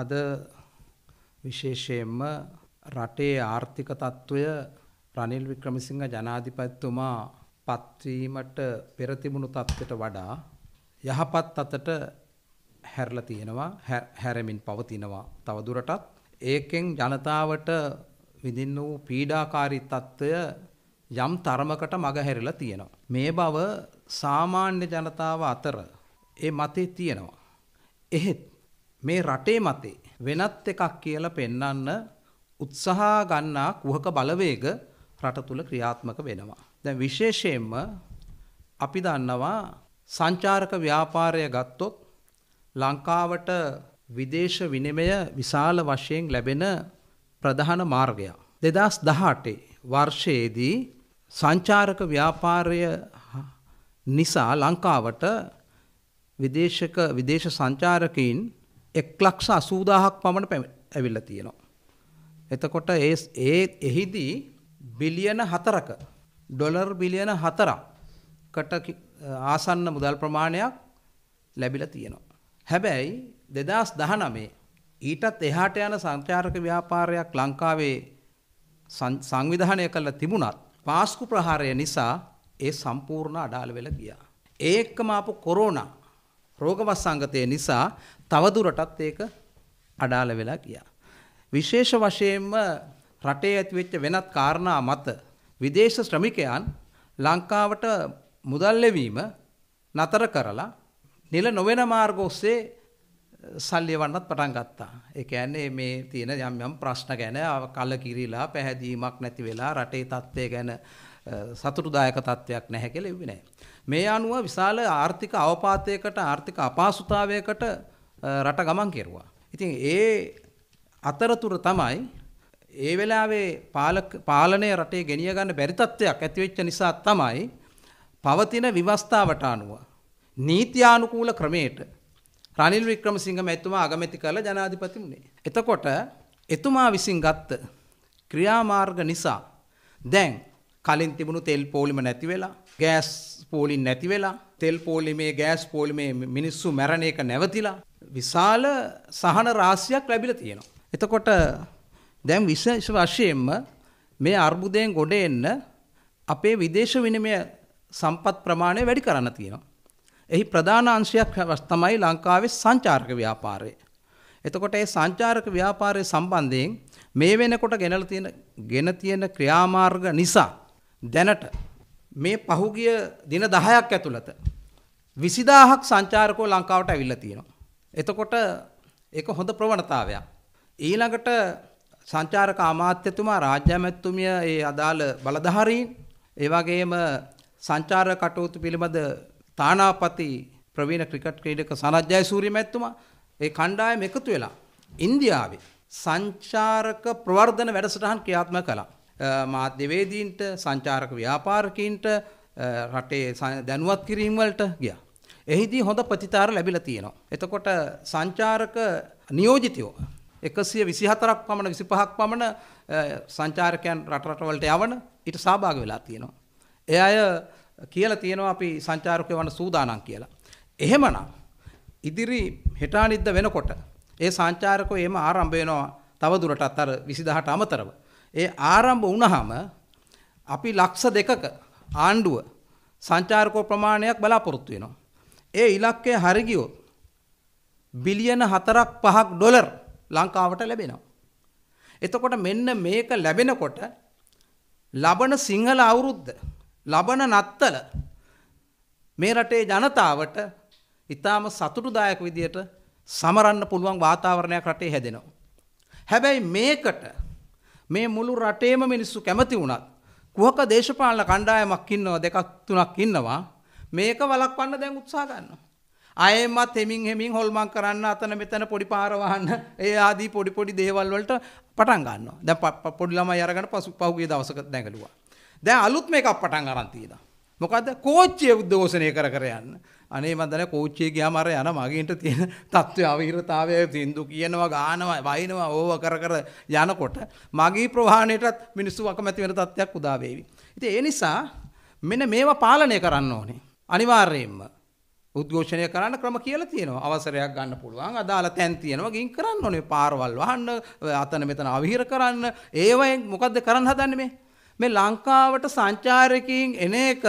අද විශේෂයෙන්ම රටේ ආර්ථික තත්ත්වය රනිල් වික්‍රමසිංහ ජනාධිපතිතුමා පත්වීමට පෙර තිබුණු තත්ත්වයට වඩා යහපත් අතට හැරලා තියෙනවා හැරමින් පවතිනවා තවදුරටත් ඒකෙන් ජනතාවට විඳින්න වූ පීඩාකාරී තත්ත්වය යම් තරමකට මගහැරිලා තියෙනවා මේ බව සාමාන්‍ය ජනතාව අතර ඒ මතේ තියෙනවා එහෙත් මේ රටේ මතේ වෙනත් එකක් කියලා පෙන්වන්න උත්සාහ ගන්නා කුහක බලවේග රට තුල ක්‍රියාත්මක වෙනවා. දැන් විශේෂයෙන්ම අපි දන්නවා සංචාරක ව්‍යාපාරය ගත්තොත් ලංකාවට විදේශ විනිමය විශාල වශයෙන් ලැබෙන ප්‍රධාන මාර්ගය. 2018 වර්ෂයේදී සංචාරක ව්‍යාපාරය නිසා ලංකාවට විදේශක විදේශ සංචාරකයින් එක් ලක්ෂ අසූදාහක් පමණ පැ ඇවිල්ල තියෙනවා. එතකොට ඒ එහිදී බිලියන හතරක ඩොලර් බිලියන හතරක්කට ආසන්න මුදල් ප්‍රමාණයක් ලැබිල තියෙනවා. හැබැයි දෙදස් දහනමේ ඊටත් එහාට යන සංචාරක ව්‍යාපාරයක් ලංකාවේ සංවිධානය කළ තිබුණත් පාස්කු ප්‍රහාරය නිසා ඒ සම්පූර්ණ අඩාල වෙල ගියා. ඒක්කම අපපු කොරෝනා රෝගවසංගතය නිසා තවදුරටත් ඒක අඩාල වෙලා ගියා. විශේෂ වශයෙන්ම රටේ ඇතිවෙච්ච වෙනත් කාරණා මත විදේශ ශ්‍රමිකයන් ලංකාවට මුදල් ලැබීම නතර කරලා නිල නොවන මාර්ග ඔස්සේ සල්ලි වන්නත් පටන් ගත්තා. ඒ කියන්නේ මේ තියෙන යම් යම් ප්‍රශ්න ගැන කලකිරීලා පැහැදීමක් නැති වෙලා රටේ තත්ත්වය ගැන සතුටුදායක තත්ත්වයක් නැහැ කියලා ඉුවේ නැහැ. මේ අනුව විශාල ආර්ථික අවපාතයකට ආර්ථික අපහසුතාවයකට රට ගමන් කෙරුවා. ඉතින් ඒ අතරතුර තමයි ඒ වෙලාවේ පාලනය රටේ ගෙනිය ගන්න බැරි තත්ත්වයක් ඇති වෙච්ච නිසා තමයි පවතින විවස්ථාවට අනුව නීත්‍යානුකූල ක්‍රමයට රනිල් වික්‍රමසිංහ මැතිතුමා අගමැති කළ ජනාධිපති වුණේ. එතකොට එතුමා විසින් ගත්ත ක්‍රියාමාර්ග නිසා දැන් කලින් තිබුණු තෙල් පෝලිම නැති වෙලා ගෑස් පෝලින් නැති වෙලා තෙල් පෝලිමේ ගෑස් පෝලිමේ මිනිස්සු මැරණ එක නැවතිලා විශාල සහන රාශියක් ලැබිලා තියෙනවා. එතකොට දැන් විශේෂ වශයෙන්ම මේ අර්බුදයෙන් ගොඩ එන්න අපේ විදේශ විනිමය සම්පත් ප්‍රමාණය වැඩි කරන්න තියෙනවා. එහි ප්‍රධාන අංශයක් තමයි ලංකාවේ සංචාරක ව්‍යාපාරය. එතකොට ඒ සංචාරක ව්‍යාපාරය සම්බන්ධයෙන් මේ වෙනකොට ගෙනලා තියෙන ගෙන තියෙන ක්‍රියාමාර්ග නිසා දැනට මේ පහුගිය දින 10ක් ඇතුළත 20000ක් සංචාරකෝ ලංකාවට ඇවිල්ලා තියෙනවා. එතකොට ඒක හොඳ ප්‍රවණතාවයක්. ඊළඟට සංචාරක අමාත්‍යතුමා රාජ්‍ය අමාත්‍යතුමිය ඒ අදාළ බලධාරීන් ඒ වගේම සංචාරක කටයුතු පිළිබඳ තානාපති ප්‍රවීණ ක්‍රිකට් ක්‍රීඩක සනජ්ජය සූරිය මැතිතුමා ඒ කණ්ඩායම එකතු වෙලා ඉන්දියාවේ සංචාරක ප්‍රවර්ධන වැඩසටහන් ක්‍රියාත්මක කළා. මාධ්‍යවේදීන්ට සංචාරක ව්‍යාපාරකීන්ට රටේ දැනුවත් කිරීම්වලට ගිය. එහිදී හොඳ ප්‍රතිතාර ලැබිල තියෙනවා. එතකොට සංචාරක නියෝජිතයෝ. එකසිය විසිහතරක් පමණ විසිපහක් පමණ සංචාරකයන් රටරටවලට යවන ඉට සභාග වෙලා තියෙනවා. එ අය කියල තියෙනවා අපි සංචාරකය වන සූදානන් කියලා. එහෙමනම් ඉදිරි හෙටානිද්ද වෙනකොට ඒ සංචාරකෝ එම ආරම්භයනවා තවදුරටත් අර විසිදහට අමතරව. ඒ ආරම්භ වුණාම අපි ලක්ෂ දෙකක ආණ්ඩුව සංචාරක ප්‍රමාණයක් බලාපොරොත්තු වෙනවා. ඒ ඉලක්කය හරි ගියොත් බිලියන 4ක් 5ක් ඩොලර් ලංකාවට ලැබෙනවා. එතකොට මෙන්න මේක ලැබෙනකොට ලබන සිංහල අවුරුද්ද ලබන නත්තල මේ රටේ ජනතාවට ඉතාම සතුටුදායක විදියට සමරන්න පුළුවන් වාතාවරණයක් රටේ හැදෙනවා. හැබැයි මේකට මේ මුළු රටේම මිනිස්සු කැමති වුණත්. කුහක දේශපාලන කණ්ඩායමක් ඉන්නවා දෙකක් තුනක් ඉන්නවා මේක වලක්වන්න දැන් උත්සා ගන්න. අයමත් හෙමින් හෙමින් හොල්මන් කරන්න අතන මෙතන පොඩි පාරවහන්න ඒ ආදී පොඩි පොඩි දේවල් වලට පටන් ගන්නවා. දැන් පොඩි ළමයි අරගෙන පසු පහුගිය දවසක දැඟලුවා. දැන් අලුත් මේකක් පටන් අරන් තියෙනවා. මොකද කෝච්චිය උද්ඝෝෂණය කර කර යන්න. අනේ මන් දන්නේ කෝච්චිය ගියාම අර යන මගේන්ට තියෙන తත්වයේ අවහිරතාවය සින්දු කියනවා ගානවා වයින්නවා ඕව කර කර යනකොට මගේ ප්‍රවාහණයටත් මිනිස්සු අකමැති වෙන තත්ත්වයක් උදා වේවි. ඉතින් ඒ නිසා මෙන්න මේවා පාලනය කරන්න ඕනේ. අනිවාර්යයෙන්ම උද්ඝෝෂණය කරන්න ක්‍රම කියලා තියෙනවා. අවසරයක් ගන්න පුළුවන්. අදාළ තැන් තියෙනවා. ගින් කරන්න ඕනේ. පාරවල් වහන්න, අතන මෙතන අවහිර කරන්න. ඒවයෙන් මොකද්ද කරන්න හදන්නේ මේ? මේ ලංකාවට සංචාරකයන් එන එක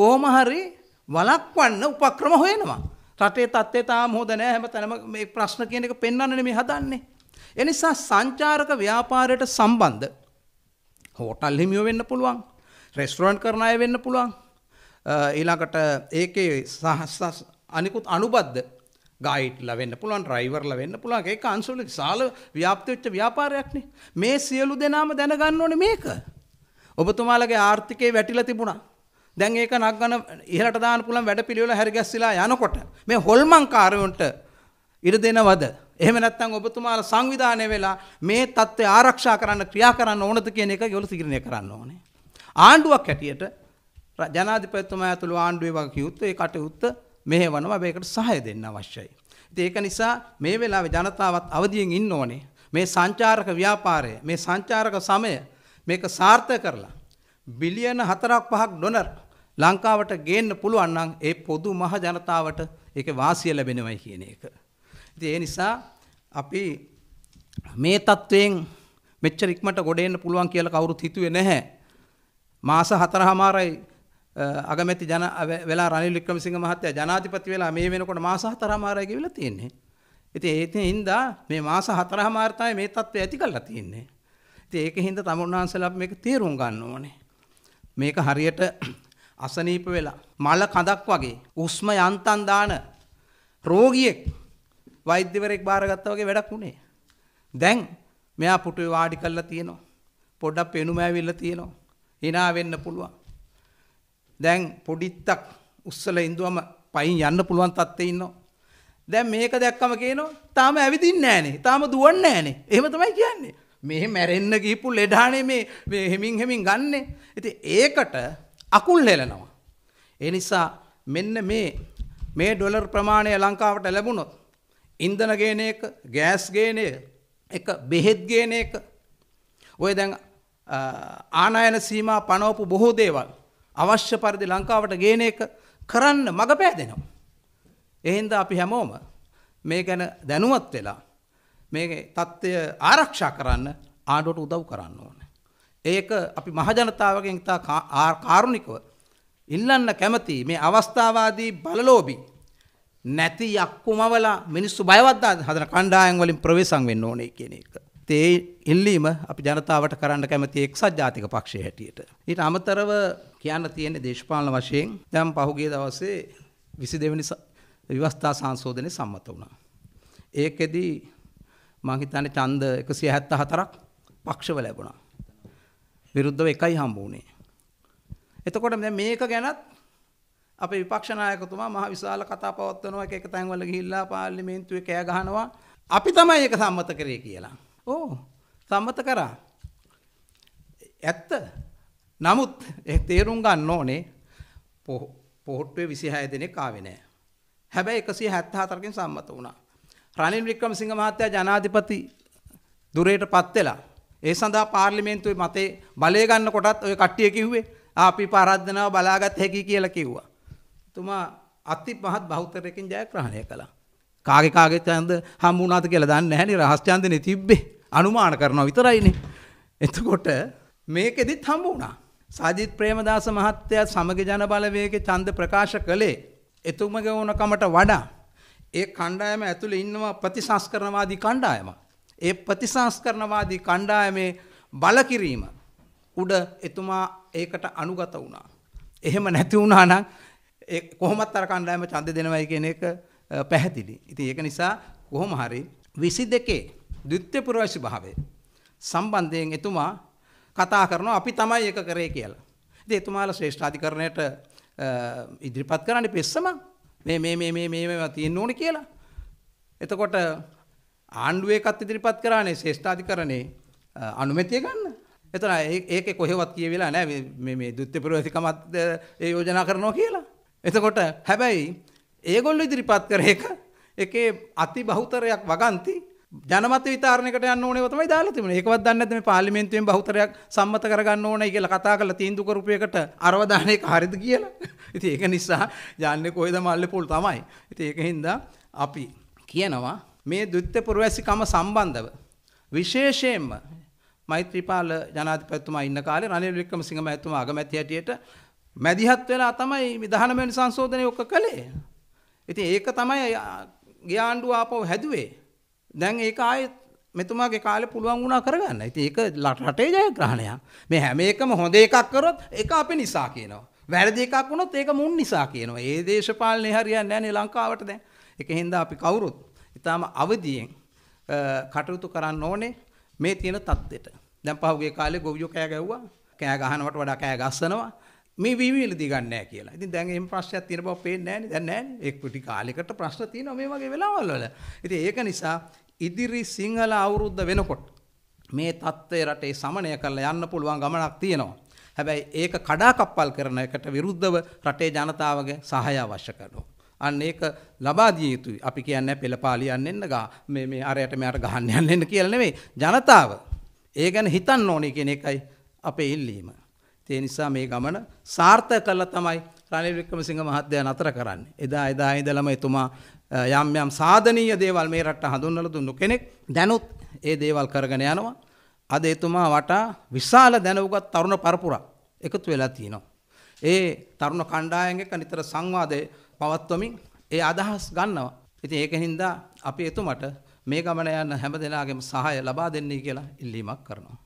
කොහොම හරි වලක්වන්න උපක්‍රම හොයනවා. රටේ තත්ත්වය තාම හොඳ නෑ හැම තැනම මේ ප්‍රශ්න කියන එක පෙන්වන්න නෙමෙයි හදන්නේ. එනිසා සංචාරක ව්‍යාපාරයට සම්බන්ධ හෝටල් හිමියෝ වෙන්න පුළුවන්. රෙස්ටොරන්ට් කරන අය වෙන්න පුළුවන්. ඊළඟට ඒකේ සහස්ස අනිකුත් අනුබද්ධ ගයිඩ්ලා වෙන්න පුළුවන්, ඩ්‍රයිවර්ලා වෙන්න පුළුවන්. ඒක අංශවල විශාල ව්‍යාප්ති වෙච්ච ව්‍යාපාරයක්නේ. මේ සියලු දෙනාම දැනගන්න ඕනේ මේක. ඔබතුමාලගේ ආර්ථිකය වැටිලා තිබුණා. දැන් ඒක නගන ඉහලට දාන්න පුළුවන් වැඩපිළිවෙල හැරිගැස්සලා යනකොට මේ හොල්මන්කාරයන්ට ඉඩ දෙනවද? එහෙම නැත්නම් ඔබතුමාලා සංවිධානය වෙලා මේ தත්ත්වය ආරක්ෂා කරන්න ක්‍රියා කරන්න ඕනද කියන එක ඒගොල්ලෝ තීරණය කරන්න ඕනේ. ආණ්ඩුවක් හැටියට ජනාධිපතිතුමා ඇතුළු ආණ්ඩුවේ වගේ කිව්වොත් ඒ කටයුත්ත මෙහෙවනවා මේකට සහය දෙන්න අවශ්‍යයි. ඉතින් ඒක නිසා මේ වෙලාවේ ජනතාවත් අවදියෙන් ඉන්න ඕනේ. මේ සංචාරක ව්‍යාපාරය, මේ සංචාරක සමය මේක සාර්ථක කරලා බිලියන 4ක් 5ක් ඩොලර් ලංකාවට ගේන්න පුළුවන් නම් ඒ පොදු මහ ජනතාවට ඒක වාසිය ලැබෙනවයි කියන එක. ඉතින් ඒ නිසා අපි මේ தත්වයෙන් මෙච්චර ඉක්මනට ගොඩ එන්න පුළුවන් කියලා කවුරුත් හිතුවේ නැහැ. මාස 4මාරයි අගමැති ජන වෙලා රනිල් වික්‍රමසිංහ මහත්තයා ජනාධිපති වෙලා මේ වෙනකොට මාස 4මාරයි ගෙවිලා තියෙන්නේ. ඉතින් ඒකෙන් හින්දා මේ මාස 4මාර තමයි මේ தත්වය ඇති කරලා තියෙන්නේ. ඉතින් ඒකෙන් හින්දා තමුන්වහන්සලා මේක තීරුම් ගන්න ඕනේ. මේක හරියට අසනීප වෙලා මල කඳක් වගේ උස්ම යන්තම් දාන රෝගියෙක් වෛද්‍යවරයෙක් බාරගත්තා වගේ වැඩක් උනේ. දැන් මෙයා පුටුවේ වාඩි කරලා තියෙනවා. පොඩක් පෙනුම ඇවිල්ලා තියෙනවා. hina වෙන්න පුළුවන්. දැන් පොඩිත්තක් උස්සල ඉඳුවම පයින් යන්න පුළුවන් තත්ත්වේ ඉන්නවා. දැන් මේක දැක්කම කියනවා තාම ඇවිදින්නේ නැහනේ. තාම දුවන්නේ නැහනේ. එහෙම තමයි කියන්නේ. මේ මැරෙන්න ගිහිපු ලෙඩානේ මේ මේ හෙමින් හෙමින් ගන්නෙ. ඉතින් ඒකට අකුල් හෙලනවා. ඒ නිසා මෙන්න මේ මේ ඩොලර් ප්‍රමාණය ලංකාවට ලැබුණොත් ඉන්ධන ගේන එක ගෑස් ගේන එක බෙහෙත් ගේන එක ඔය දැන් ආනායන සීමා පනවපු බොහෝ දේවල් අවශ්‍ය පරිදි ලංකාවට ගේන එක කරන්න මඟ පෑදෙනවා. එහෙන්ද අපි හැමෝම මේ ගැන දැනුවත් වෙලා මේ තත්ත්වය ආරක්ෂා කරන්න ආඩුවට උදව් කරන්න ඕන. ඒක අපි මහජනතාවගෙන් ඉතා කාරුණිකව ඉල්ලන්න කැමති මේ අවස්ථාවාදී බලලෝබී නැති යක්කුමවලා මිනිස්සු බයවත්දා හදන කණ්ඩායන් වලින් ප්‍රවේශම් වෙන්න ඕනේ කියන එක. තේ ඉල්ලීම අපි ජනතාවට කරන්න කැමති එක්සත් ජාතික පක්ෂය හැටියට. ඊට අමතරව කියන්න තියෙන්නේ දේශපාලන වශයෙන් දැන් පහුගිය දවසේ 22 වෙනි විවස්ථා සංශෝධනයේ සම්මත වුණා. ඒකෙදි මම හිතන්නේ ඡන්ද 174ක් පක්ෂව ලැබුණා. විරුද්ධව එකයි හම්බ වුණේ. එතකොට දැන් මේක ගැනත් අපේ විපක්ෂ නායකතුමා මහ විශාල කතා පවත්වනවා එක එක තැන්වල ගිහිල්ලා පාර්ලිමේන්තුවේ කෑ ගහනවා අපි තමයි ඒක සම්මත කරේ කියලා. ඕ සම්මත කරා. ඇත්ත. නමුත් ඒ තේරුම් ගන්න ඕනේ පොහොට්ටුවේ 26 දෙනෙක් ආවේ නැහැ. හැබැයි 174කින් සම්මත වුණා. රනිල් වික්‍රමසිංහ මහත්තයා ජනාධිපති දුරේටපත් වෙලා ඒ සඳහා පාර්ලිමේන්තුවේ මතේ බලය ගන්න කොටත් ඔය කට්ටිය කිව්වේ අපි පරාධනාව බලාගත් හැකි කියලා කිව්වා. තුමා අති පහත් බෞතරයකින් ජයග්‍රහණය කළා. කාගේ කාගේ ඡන්ද හම්බුණාද කියලා දන්නේ නැහැ නේ රහස් ඡන්දනේ තිබ්බේ. අනුමාන කරනවා විතරයිනේ. එතකොට මේකෙදිත් හම්බ වුණා. සජිත් ප්‍රේමදාස මහත්තයා සමග ජන බලවේගයේ ඡන්ද ප්‍රකාශ කළේ එතුමගේ ඕනකමට වඩා ඒ කණ්ඩායම ඇතුළේ ඉන්නවා ප්‍රතිසංස්කරණවාදී කණ්ඩායමක්. ඒ ප්‍රතිසංස්කරණවාදී කණ්ඩායමේ බලකිරීම උඩ එතුමා ඒකට අනුගත වුණා. එහෙම නැති වුණා නම් කොහොමත් අර කණ්ඩායම ඡන්දය දෙනවයි කියන එක පැහැදිලි. ඉතින් ඒක නිසා කොහොම හරි 22 ද්විත්‍ය පුරවැසි භාවය සම්බන්ධයෙන් එතුමා කතා කරනවා අපි තමයි එක කරේ කියලා. ඉතින් එතුමාලා ශ්‍රේෂ්ඨාධිකරණයට ඉදිරිපත් කරන්නේ පෙස්සම මේ මේ මේ මේ මේවා තියෙන්න ඕනේ කියලා. එතකොට ආණ්ඩුවකත් ඉදිරිපත් කරන්නේ ශේෂ්ඨාධිකරණේ අනුමැතිය ගන්න. එතන ඒක කොහෙවත් කියවෙලා නෑ මේ දුත්්‍ය පුරවැතිකමත් ඒ යෝජනා කරනවා කියලා. එතකොට හැබැයි ඒගොල්ල ඉදිරිපත් කර එක එකේ අති බහුතරයක් වගන්ති ජනමත විතාරණකට ඕන තමයි දාලතිම එකවත් දන්නද මේ පාලිමෙන්තුවෙන් බහුතරයක් සම්මත කරගන්න ඕන කියලා කතා කළ තීන්දුකරුපයකට අරවධානය හරිද කියලා. ඉති ඒක නිසා ජන්න කොයිද මල්ල පොල් තමයි. ඉති ඒක හින්දා අපි කියනවා මේ ද්විත්‍ය පුරවැසිකම සම්බන්ධව විශේෂයෙන්ම මෛත්‍රීපාල ජනාධිපතිතුමා ඉන්න කාලේ රනිල් වික්‍රමසිංහ මහතුමා අගමැති හැටියට මැදිහත් වෙලා තමයි විධාන මෙවැනි සංශෝධනය ඔක්ක කළේ. ඉතින් ඒක තමයි ගිය ආණ්ඩුව ආපහු හැදුවේ. දැන් ඒක ආයෙත් මෙතුමාගේ කාලේ පුළුවන් වුණා කරගන්න. ඉතින් ඒක රටේ ජයග්‍රහණයක්. මේ හැම එකම හොඳ එකක් කරොත් ඒක අපේ නිසා කියනවා. වැරදි එකක් වුණොත් ඒක මුන් නිසා කියනවා. ඒ දේශපාලනේ හරියන්නේ නැහැ නේ ලංකාවට දැන්. ඒක හින්දා අපි කවුරුත් ඉතාම අවදියෙන් කටයුතු කරන්න ඕනේ මේ තියෙන තත්ත්වයට. දැන් පහුගිය කාලේ ගොවියෝ කෑ ගැව්වා. කෑ ගහනවට වඩා කෑ ගස්සනවා. මේ වීවිලි දිගන්නේ නැහැ කියලා. ඉතින් දැන් එහෙම ප්‍රශ්නයක් තියෙන බව පේන්නේ නැහැ නේ. දැන් නැහැ නේ. පුටි කාලයකට ප්‍රශ්න තියෙනවා මේ වගේ වෙලාවල් වල. ඉතින් ඒක නිසා ඉදිරි සිංහල අවුරුද්ද වෙනකොට මේ தත්ත්වය රටේ සමනය කරලා යන්න පුළුවන් ගමනක් තියෙනවා. හැබැයි ඒක කඩාකප්පල් කරන එකට විරුද්ධව රටේ ජනතාවගේ සහාය අවශ්‍ය කරනවා. අන්න ඒක ලබා දිය යුතුයි. අපි කියන්නේ පෙළපාලියන් එන්න ගා මේ මේ අරයට මෙයාට ගහන්න යන්න එන්න කියලා නෙමෙයි. ජනතාව ඒ ගැන හිතන්න ඕනේ කියන එකයි අපේ ඉල්ලීම. ඒ නිසා මේ ගමන සාර්ථක කරලා තමයි රනිල් වික්‍රමසිංහ මහත්තයා නතර කරන්නේ. එදා එදා ඉඳලම එතුමා යම් යම් සාධනීය දේවල් මේ රටට හඳුන්වලා දුන්නු කෙනෙක්. දැනුත් ඒ දේවල් කරගෙන යනවා. අද එතුමා වටා විශාල දැනුගත් තරුණ පරපුරක් එකතු වෙලා තියෙනවා. ඒ තරුණ කණ්ඩායම් එක්ක නිතර සංවාදයේ පවත්වමින් ඒ අදහස් ගන්නවා. ඉතින් ඒක හින්දා අපි එතුමට මේ ගමන යන හැම දෙනාගේම සහාය ලබා දෙන්නේ කියලා ඉල්ලීමක් කරනවා.